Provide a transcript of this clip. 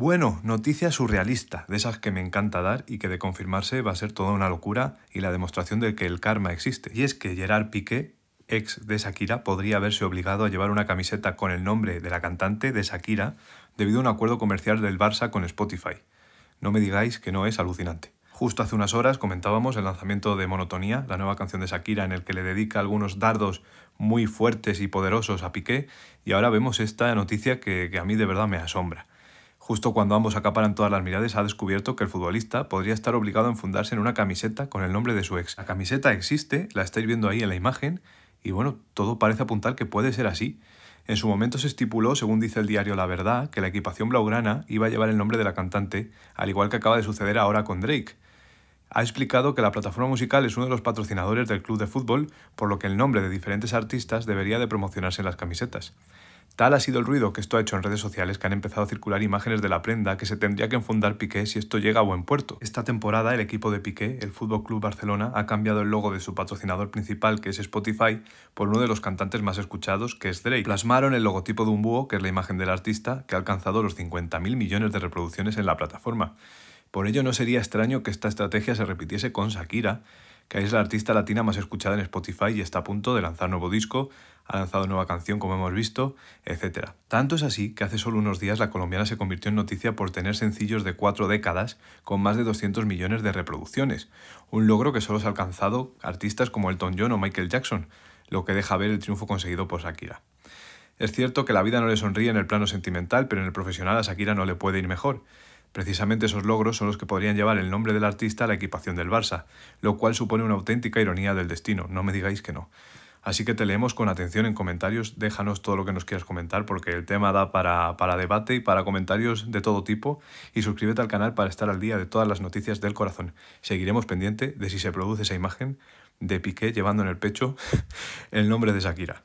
Bueno, noticia surrealista, de esas que me encanta dar y que de confirmarse va a ser toda una locura y la demostración de que el karma existe. Y es que Gerard Piqué, ex de Shakira, podría haberse obligado a llevar una camiseta con el nombre de la cantante de Shakira debido a un acuerdo comercial del Barça con Spotify. No me digáis que no es alucinante. Justo hace unas horas comentábamos el lanzamiento de Monotonía, la nueva canción de Shakira en el que le dedica algunos dardos muy fuertes y poderosos a Piqué, y ahora vemos esta noticia que a mí de verdad me asombra justo cuando ambos acaparan todas las miradas, ha descubierto que el futbolista podría estar obligado a enfundarse en una camiseta con el nombre de su ex. La camiseta existe, la estáis viendo ahí en la imagen, y bueno, todo parece apuntar que puede ser así. En su momento se estipuló, según dice el diario La Verdad, que la equipación blaugrana iba a llevar el nombre de la cantante, al igual que acaba de suceder ahora con Drake. Ha explicado que la plataforma musical es uno de los patrocinadores del club de fútbol, por lo que el nombre de diferentes artistas debería de promocionarse en las camisetas. Tal ha sido el ruido que esto ha hecho en redes sociales que han empezado a circular imágenes de la prenda que se tendría que enfundar Piqué si esto llega a buen puerto. Esta temporada el equipo de Piqué, el Fútbol Club Barcelona, ha cambiado el logo de su patrocinador principal, que es Spotify, por uno de los cantantes más escuchados, que es Drake. Plasmaron el logotipo de un búho, que es la imagen del artista, que ha alcanzado los 50.000 millones de reproducciones en la plataforma. Por ello no sería extraño que esta estrategia se repitiese con Shakira, que es la artista latina más escuchada en Spotify y está a punto de lanzar nuevo disco, ha lanzado nueva canción como hemos visto, etc. Tanto es así que hace solo unos días la colombiana se convirtió en noticia por tener sencillos de cuatro décadas con más de 200 millones de reproducciones, un logro que solo se ha alcanzado artistas como Elton John o Michael Jackson, lo que deja ver el triunfo conseguido por Shakira. Es cierto que la vida no le sonríe en el plano sentimental, pero en el profesional a Shakira no le puede ir mejor. Precisamente esos logros son los que podrían llevar el nombre del artista a la equipación del Barça, lo cual supone una auténtica ironía del destino, no me digáis que no. Así que te leemos con atención en comentarios, déjanos todo lo que nos quieras comentar porque el tema da para, debate y para comentarios de todo tipo y suscríbete al canal para estar al día de todas las noticias del corazón. Seguiremos pendiente de si se produce esa imagen de Piqué llevando en el pecho el nombre de Shakira.